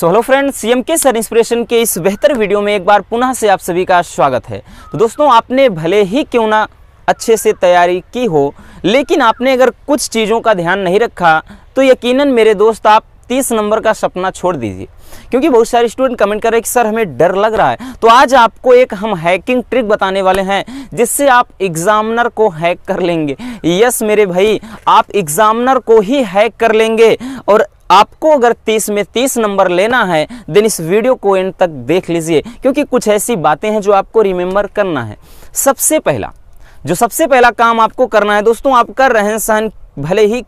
सो hello friend M K sir inspiration के इस बेहतर वीडियो में एक बार पुनः से आप सभी का स्वागत है तो दोस्तों आपने भले ही क्यों ना अच्छे से तैयारी की हो लेकिन आपने अगर कुछ चीज़ों का ध्यान नहीं रखा तो यकीनन मेरे दोस्त आप तीस नंबर का सपना छोड़ दीजिए क्योंकि बहुत सारे स्टूडेंट कमेंट कर रहे हैं कि सर हमें डर लग रहा है तो आज आपको एक हम हैकिंग ट्रिक बताने वाले हैं जिससे आप एग्जामिनर को हैक कर लेंगे यस मेरे भाई आप एग्जामिनर को ही हैक कर लेंगे और आपको अगर 30 में 30 नंबर लेना है देन इस वीडियो को एंड तक देख लीजिए क्योंकि कुछ ऐसी बातें हैं जो आपको रिमेंबर करना है सबसे पहला जो सबसे पहला काम आपको करना है दोस्तों आपका रहन सहन भले ही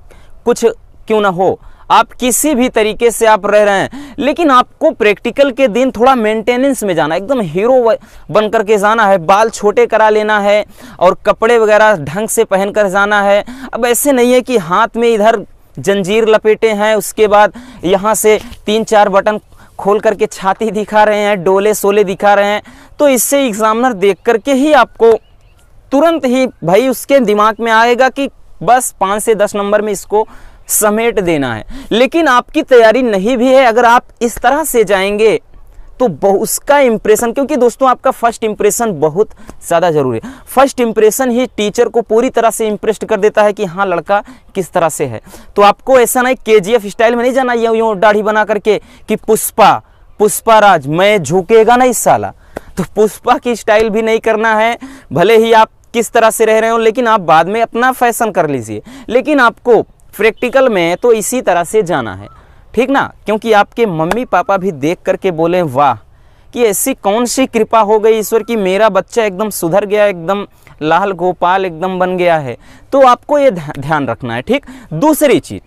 कुछ क्यों ना हो आप किसी भी तरीके से आप रह रहे हैं लेकिन आपको प्रैक्टिकल के दिन थोड़ा मेंटेनेंस में जाना एकदम हीरो बन कर के जाना है बाल छोटे करा लेना है और कपड़े वगैरह ढंग से पहन कर जाना है अब ऐसे नहीं है कि हाथ में इधर जंजीर लपेटे हैं उसके बाद यहाँ से तीन चार बटन खोल करके छाती दिखा रहे हैं डोले सोले दिखा रहे हैं तो इससे एग्जामिनर देख करके ही आपको तुरंत ही भाई उसके दिमाग में आएगा कि बस पाँच से दस नंबर में इसको समेट देना है लेकिन आपकी तैयारी नहीं भी है अगर आप इस तरह से जाएंगे तो उसका इंप्रेशन क्योंकि दोस्तों आपका फर्स्ट इंप्रेशन बहुत ज़्यादा जरूरी है फर्स्ट इंप्रेशन ही टीचर को पूरी तरह से इंप्रेस्ड कर देता है कि हाँ लड़का किस तरह से है तो आपको ऐसा नहीं के स्टाइल में नहीं जाना यूँ दाढ़ी बना करके कि पुष्पा पुष्पा राज मैं झुकेगा ना इस साला तो पुष्पा की स्टाइल भी नहीं करना है भले ही आप किस तरह से रह रहे हो लेकिन आप बाद में अपना फैशन कर लीजिए लेकिन आपको प्रैक्टिकल में तो इसी तरह से जाना है ठीक ना क्योंकि आपके मम्मी पापा भी देख करके बोले वाह कि ऐसी कौन सी कृपा हो गई ईश्वर की मेरा बच्चा एकदम सुधर गया एकदम लाल गोपाल एकदम बन गया है तो आपको ये ध्यान रखना है ठीक दूसरी चीज़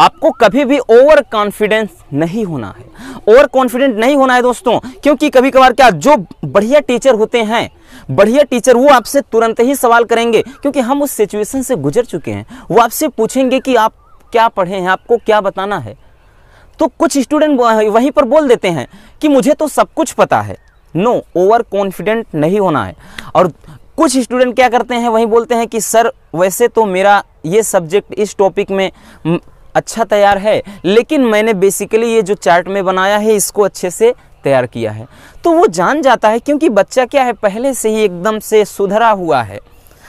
आपको कभी भी ओवर कॉन्फिडेंस नहीं होना है ओवर कॉन्फिडेंट नहीं होना है दोस्तों क्योंकि कभी कभार क्या जो बढ़िया टीचर होते हैं बढ़िया टीचर वो आपसे तुरंत ही सवाल करेंगे क्योंकि हम उस सिचुएशन से गुजर चुके हैं वो आपसे पूछेंगे कि आप क्या पढ़े हैं आपको क्या बताना है तो कुछ स्टूडेंट वहीं पर बोल देते हैं कि मुझे तो सब कुछ पता है नो ओवर कॉन्फिडेंट नहीं होना है और कुछ स्टूडेंट क्या करते हैं वहीं बोलते हैं कि सर वैसे तो मेरा ये सब्जेक्ट इस टॉपिक में अच्छा तैयार है लेकिन मैंने बेसिकली ये जो चार्ट में बनाया है इसको अच्छे से तैयार किया है तो वो जान जाता है क्योंकि बच्चा क्या है पहले से ही एकदम से सुधरा हुआ है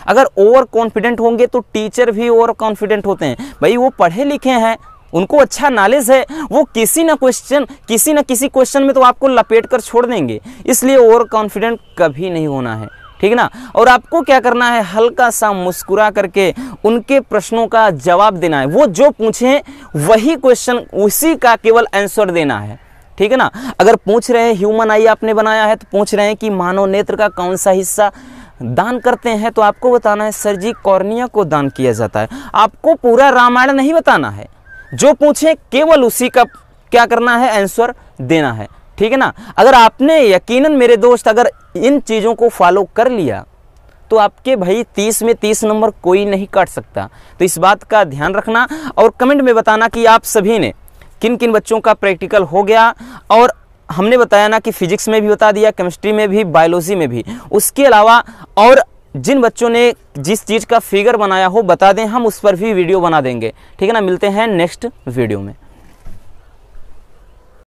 अगर ओवर कॉन्फिडेंट होंगे तो टीचर भी ओवर कॉन्फिडेंट होते हैं भाई वो पढ़े लिखे हैं उनको अच्छा नॉलेज है वो किसी ना क्वेश्चन किसी ना किसी क्वेश्चन में तो आपको लपेट कर छोड़ देंगे इसलिए ओवर कॉन्फिडेंट कभी नहीं होना है ठीक ना और आपको क्या करना है हल्का सा मुस्कुरा करके उनके प्रश्नों का जवाब देना है वो जो पूछें वही क्वेश्चन उसी का केवल आंसर देना है ठीक है ना अगर पूछ रहे हैं ह्यूमन आई आपने बनाया है तो पूछ रहे हैं कि मानव नेत्र का कौन सा हिस्सा दान करते हैं तो आपको बताना है सर जी कॉर्निया को दान किया जाता है आपको पूरा रामायण नहीं बताना है जो पूछे केवल उसी का क्या करना है आंसर देना है ठीक है ना अगर आपने यकीनन मेरे दोस्त अगर इन चीज़ों को फॉलो कर लिया तो आपके भाई तीस में तीस नंबर कोई नहीं काट सकता तो इस बात का ध्यान रखना और कमेंट में बताना कि आप सभी ने किन किन बच्चों का प्रैक्टिकल हो गया और हमने बताया ना कि फिजिक्स में भी बता दिया केमिस्ट्री में भी बायोलॉजी में भी उसके अलावा और जिन बच्चों ने जिस चीज़ का फिगर बनाया हो बता दें हम उस पर भी वीडियो बना देंगे ठीक है ना मिलते हैं नेक्स्ट वीडियो में